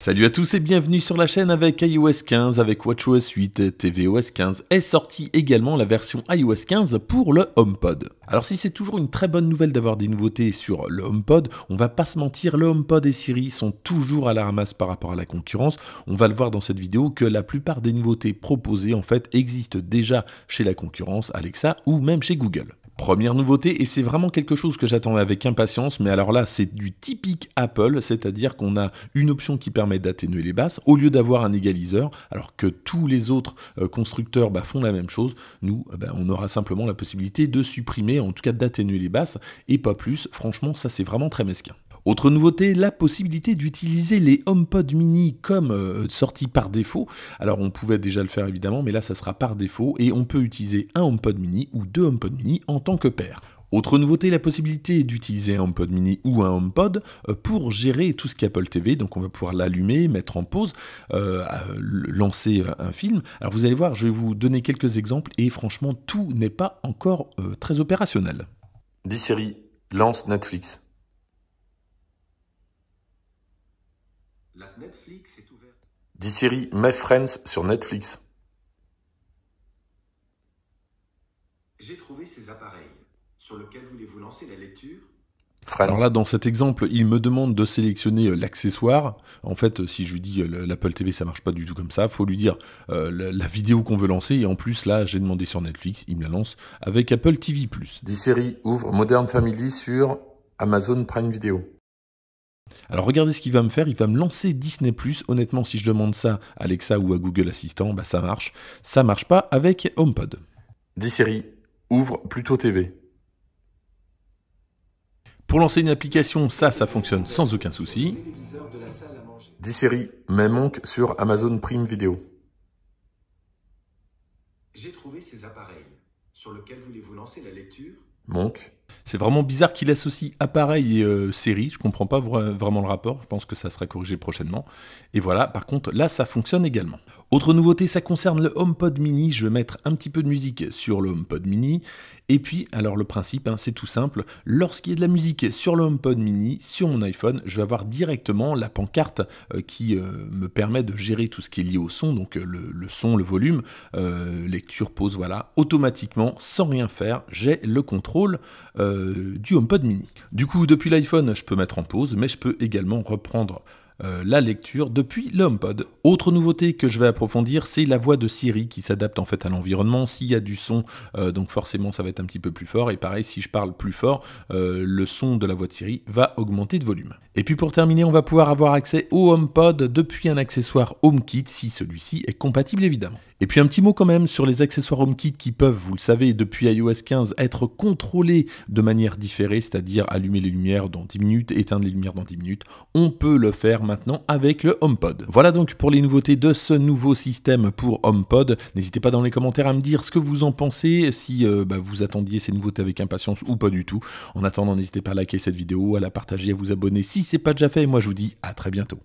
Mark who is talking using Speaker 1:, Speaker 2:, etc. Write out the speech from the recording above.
Speaker 1: Salut à tous et bienvenue sur la chaîne avec iOS 15, avec WatchOS 8, tvOS 15 est sortie également la version iOS 15 pour le HomePod. Alors si c'est toujours une très bonne nouvelle d'avoir des nouveautés sur le HomePod, on va pas se mentir, le HomePod et Siri sont toujours à la ramasse par rapport à la concurrence. On va le voir dans cette vidéo que la plupart des nouveautés proposées en fait existent déjà chez la concurrence Alexa ou même chez Google. Première nouveauté, et c'est vraiment quelque chose que j'attends avec impatience, mais alors là c'est du typique Apple, c'est-à-dire qu'on a une option qui permet d'atténuer les basses au lieu d'avoir un égaliseur, alors que tous les autres euh, constructeurs bah, font la même chose, nous euh, bah, on aura simplement la possibilité de supprimer, en tout cas d'atténuer les basses, et pas plus, franchement ça c'est vraiment très mesquin. Autre nouveauté, la possibilité d'utiliser les HomePod mini comme euh, sortie par défaut. Alors on pouvait déjà le faire évidemment, mais là ça sera par défaut et on peut utiliser un HomePod mini ou deux HomePod mini en tant que paire. Autre nouveauté, la possibilité d'utiliser un HomePod mini ou un HomePod euh, pour gérer tout ce qu'Apple TV. Donc on va pouvoir l'allumer, mettre en pause, euh, lancer un film. Alors vous allez voir, je vais vous donner quelques exemples et franchement tout n'est pas encore très opérationnel. 10 séries, lance Netflix. La Netflix est ouverte. 10 séries My Friends sur Netflix. J'ai trouvé ces appareils. Sur lequel voulez-vous lancer la lecture Alors là, dans cet exemple, il me demande de sélectionner euh, l'accessoire. En fait, euh, si je lui dis euh, l'Apple TV, ça marche pas du tout comme ça. Faut lui dire la, vidéo qu'on veut lancer. Et en plus, là, j'ai demandé sur Netflix, il me la lance avec Apple TV+. Plus. séries ouvre Modern Family sur Amazon Prime Video. Alors regardez ce qu'il va me faire, il va me lancer Disney+. Honnêtement, si je demande ça à Alexa ou à Google Assistant, bah ça marche. Ça marche pas avec HomePod. Dis séries, ouvre plutôt TV. Pour lancer une application, ça, ça fonctionne sans aucun souci. Dis séries, même Monk sur Amazon Prime Video. J'ai trouvé ces appareils. Sur lequel voulez-vous lancer la lecture c'est vraiment bizarre qu'il associe appareil et euh, série. Je ne comprends pas vraiment le rapport. Je pense que ça sera corrigé prochainement. Et voilà. Par contre, là, ça fonctionne également. Autre nouveauté, ça concerne le HomePod Mini. Je vais mettre un petit peu de musique sur le HomePod Mini. Et puis, alors le principe, hein, c'est tout simple. Lorsqu'il y a de la musique sur le HomePod Mini, sur mon iPhone, je vais avoir directement la pancarte euh, qui euh, me permet de gérer tout ce qui est lié au son, donc euh, le, le, son, le volume, lecture, pause, voilà. Automatiquement, sans rien faire, j'ai le contrôle du HomePod Mini. Du coup, depuis l'iPhone, je peux mettre en pause, mais je peux également reprendre euh, la lecture depuis le Autre nouveauté que je vais approfondir, c'est la voix de Siri qui s'adapte en fait à l'environnement. S'il y a du son, euh, donc forcément ça va être un petit peu plus fort. Et pareil, si je parle plus fort, euh, le son de la voix de Siri va augmenter de volume. Et puis pour terminer, on va pouvoir avoir accès au HomePod depuis un accessoire HomeKit si celui-ci est compatible évidemment. Et puis un petit mot quand même sur les accessoires HomeKit qui peuvent, vous le savez, depuis iOS 15, être contrôlés de manière différée, c'est-à-dire allumer les lumières dans 10 minutes, éteindre les lumières dans 10 minutes. On peut le faire maintenant avec le HomePod. Voilà donc pour les nouveautés de ce nouveau système pour HomePod. N'hésitez pas dans les commentaires à me dire ce que vous en pensez, si euh, bah, vous attendiez ces nouveautés avec impatience ou pas du tout. En attendant, n'hésitez pas à liker cette vidéo, à la partager, à vous abonner si c'est pas déjà fait. Et moi, je vous dis à très bientôt.